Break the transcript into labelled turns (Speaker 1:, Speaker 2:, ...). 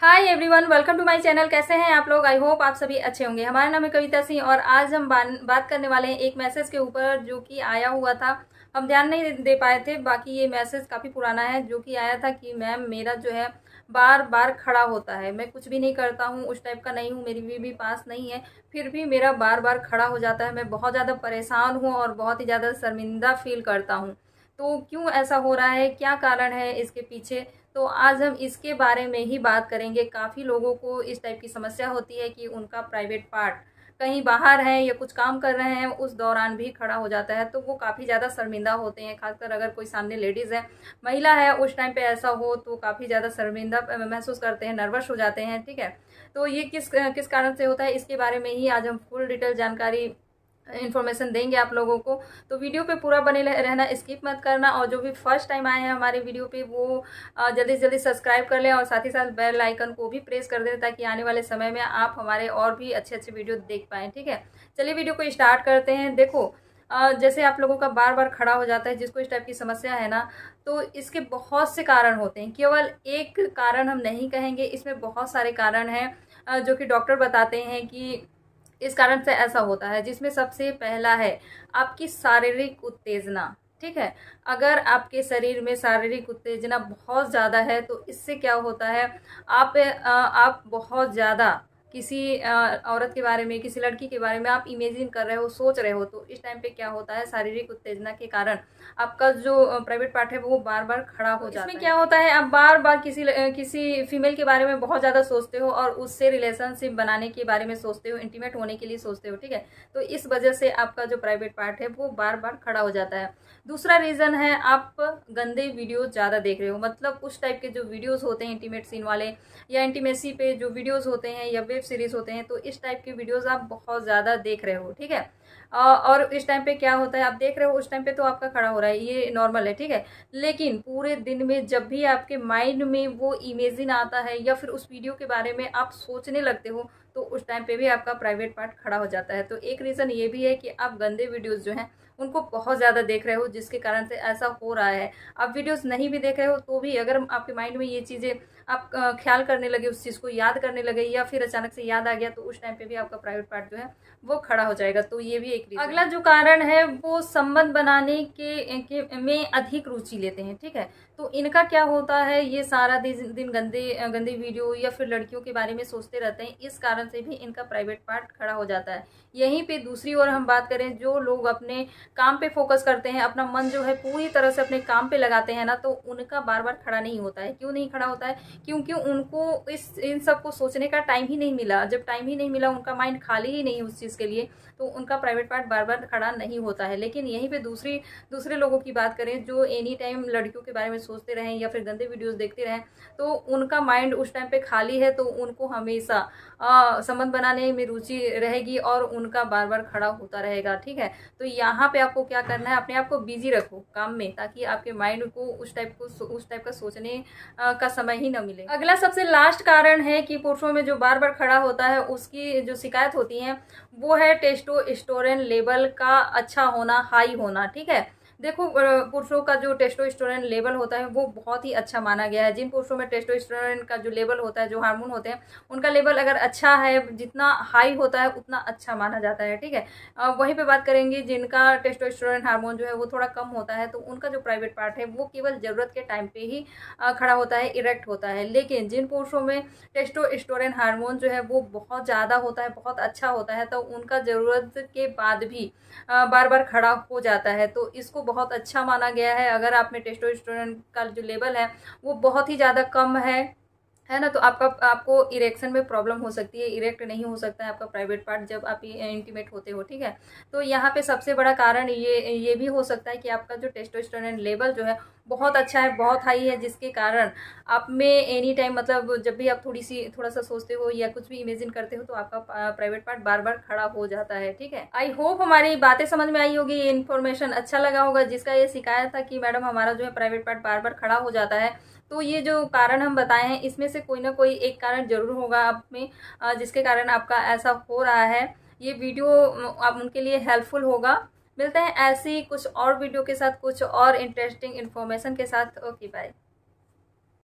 Speaker 1: hi everyone welcome to my channel कैसे हैं आप लोग आई होप आप सभी अच्छे होंगे हमारा नाम है कविता सिंह और आज हम बात करने वाले हैं एक मैसेज के ऊपर जो कि आया हुआ था हम ध्यान नहीं दे पाए थे बाकी ये मैसेज काफ़ी पुराना है जो कि आया था कि मैम मेरा जो है बार बार खड़ा होता है मैं कुछ भी नहीं करता हूँ उस टाइप का नहीं हूँ मेरी बीवी पास नहीं है फिर भी मेरा बार बार खड़ा हो जाता है मैं बहुत ज़्यादा परेशान हूँ और बहुत ही ज़्यादा शर्मिंदा फील करता हूँ तो क्यों ऐसा हो रहा है क्या कारण है इसके पीछे तो आज हम इसके बारे में ही बात करेंगे काफ़ी लोगों को इस टाइप की समस्या होती है कि उनका प्राइवेट पार्ट कहीं बाहर है या कुछ काम कर रहे हैं उस दौरान भी खड़ा हो जाता है तो वो काफ़ी ज़्यादा शर्मिंदा होते हैं खासकर अगर कोई सामने लेडीज़ है महिला है उस टाइम पे ऐसा हो तो काफ़ी ज़्यादा शर्मिंदा महसूस करते हैं नर्वस हो जाते हैं ठीक है तो ये किस किस कारण से होता है इसके बारे में ही आज हम फुल डिटेल जानकारी इन्फॉर्मेशन देंगे आप लोगों को तो वीडियो पे पूरा बने रहना स्किप मत करना और जो भी फर्स्ट टाइम आए हैं हमारे वीडियो पे वो जल्दी से जल्दी सब्सक्राइब कर लें और साथ ही साथ बेल आइकन को भी प्रेस कर दें ताकि आने वाले समय में आप हमारे और भी अच्छे अच्छे वीडियो देख पाएँ ठीक है चलिए वीडियो को स्टार्ट करते हैं देखो जैसे आप लोगों का बार बार खड़ा हो जाता है जिसको इस टाइप की समस्या है ना तो इसके बहुत से कारण होते हैं केवल एक कारण हम नहीं कहेंगे इसमें बहुत सारे कारण हैं जो कि डॉक्टर बताते हैं कि इस कारण से ऐसा होता है जिसमें सबसे पहला है आपकी शारीरिक उत्तेजना ठीक है अगर आपके शरीर में शारीरिक उत्तेजना बहुत ज़्यादा है तो इससे क्या होता है आप आप बहुत ज़्यादा किसी औरत के बारे में किसी लड़की के बारे में आप इमेजिन कर रहे हो सोच रहे हो तो इस टाइम पे क्या होता है शारीरिक उत्तेजना के कारण आपका जो प्राइवेट पार्ट है वो बार बार खड़ा हो जाता है क्या होता है आप बार बार किसी किसी फीमेल के बारे में बहुत ज़्यादा सोचते हो और उससे रिलेशनशिप बनाने के बारे में सोचते हो इंटीमेट होने के लिए सोचते हो ठीक है तो इस वजह से आपका जो प्राइवेट पार्ट है वो बार बार खड़ा हो जाता है दूसरा रीज़न है आप गंदे वीडियो ज़्यादा देख रहे हो मतलब उस टाइप के जो वीडियोज़ होते हैं इंटीमेट सीन वाले या इंटीमेसी पे जो वीडियोज़ होते हैं या वेब सीरीज होते हैं तो इस टाइप की वीडियोज आप बहुत ज़्यादा देख रहे हो ठीक है और इस टाइम पे क्या होता है आप देख रहे हो उस टाइम पे तो आपका खड़ा हो रहा है ये नॉर्मल है ठीक है लेकिन पूरे दिन में जब भी आपके माइंड में वो इमेजिन आता है या फिर उस वीडियो के बारे में आप सोचने लगते हो तो उस टाइम पे भी आपका प्राइवेट पार्ट खड़ा हो जाता है तो एक रीज़न ये भी है कि आप गंदे वीडियोज़ जो हैं उनको बहुत ज़्यादा देख रहे हो जिसके कारण से ऐसा हो रहा है आप वीडियोज़ नहीं भी देख रहे हो तो भी अगर आपके माइंड में ये चीज़ें आप ख्याल करने लगे उस चीज़ को याद करने लगे या फिर अचानक से याद आ गया तो उस टाइम पे भी आपका प्राइवेट पार्ट जो है वो खड़ा हो जाएगा तो ये ये भी एक रीजन अगला जो कारण है वो संबंध बनाने के, के में अधिक रुचि लेते हैं ठीक है तो इनका क्या होता है ये सारा दिन दिन गंदे गंदे वीडियो या फिर लड़कियों के बारे में सोचते रहते हैं इस कारण से भी इनका प्राइवेट पार्ट खड़ा हो जाता है यहीं पे दूसरी ओर हम बात करें जो लोग अपने काम पे फोकस करते हैं अपना मन जो है पूरी तरह से अपने काम पे लगाते हैं ना तो उनका बार बार खड़ा नहीं होता है क्यों नहीं खड़ा होता है क्योंकि उनको इस इन सबको सोचने का टाइम ही नहीं मिला जब टाइम ही नहीं मिला उनका माइंड खाली ही नहीं उस चीज़ के लिए तो उनका प्राइवेट पार्ट बार बार खड़ा नहीं होता है लेकिन यहीं पे दूसरी दूसरे लोगों की बात करें जो एनी टाइम लड़कियों के बारे में सोचते रहें या फिर गंदे वीडियोस देखते रहें तो उनका माइंड उस टाइम पे खाली है तो उनको हमेशा संबंध बनाने में रुचि रहेगी और उनका बार बार खड़ा होता रहेगा ठीक है तो यहाँ पर आपको क्या करना है अपने आप को बिजी रखो काम में ताकि आपके माइंड को उस टाइप को उस टाइप का सोचने का समय ही न मिले अगला सबसे लास्ट कारण है कि पुरुषों में जो बार बार खड़ा होता है उसकी जो शिकायत होती है वो है टेस्टो फ्लोरेन लेवल का अच्छा होना हाई होना ठीक है देखो पुरुषों का जो टेस्टोस्टेरोन लेवल होता है वो बहुत ही अच्छा माना गया है जिन पुरुषों में टेस्टोस्टेरोन का जो लेवल होता है जो हार्मोन होते हैं उनका लेवल अगर अच्छा है जितना हाई होता है उतना अच्छा माना जाता है ठीक है वहीं पर बात करेंगे जिनका टेस्टोस्टेरोन हार्मोन जो है वो थोड़ा कम होता है तो उनका जो प्राइवेट पार्ट है वो केवल ज़रूरत के टाइम पर ही खड़ा होता है इरेक्ट होता है लेकिन जिन पुरुषों में टेस्टोस्टेरोन हार्मोन जो है वो बहुत ज़्यादा होता है बहुत अच्छा होता है तो उनका ज़रूरत के बाद भी बार बार खड़ा हो जाता है तो इसको बहुत अच्छा माना गया है अगर आप में टेस्टोस्टेरोन का जो लेवल है वो बहुत ही ज़्यादा कम है है ना तो आपका आपको इरेक्शन में प्रॉब्लम हो सकती है इरेक्ट नहीं हो सकता है आपका प्राइवेट पार्ट जब आप इंटीमेट होते हो ठीक है तो यहाँ पे सबसे बड़ा कारण ये ये भी हो सकता है कि आपका जो टेस्टोस्टेरोन लेवल जो है बहुत अच्छा है बहुत हाई है जिसके कारण आप में एनी टाइम मतलब जब भी आप थोड़ी सी थोड़ा सा सोचते हो या कुछ भी इमेजिन करते हो तो आपका प्राइवेट पार्ट बार बार खड़ा हो जाता है ठीक है आई होप हमारी बातें समझ में आई होगी ये इन्फॉर्मेशन अच्छा लगा होगा जिसका ये शिकायत था कि मैडम हमारा जो है प्राइवेट पार्ट बार बार खड़ा हो जाता है तो ये जो कारण हम बताए हैं इसमें से कोई ना कोई एक कारण जरूर होगा आप में जिसके कारण आपका ऐसा हो रहा है ये वीडियो आप उनके लिए हेल्पफुल होगा मिलते हैं ऐसी कुछ और वीडियो के साथ कुछ और इंटरेस्टिंग इन्फॉर्मेशन के साथ ओके बाय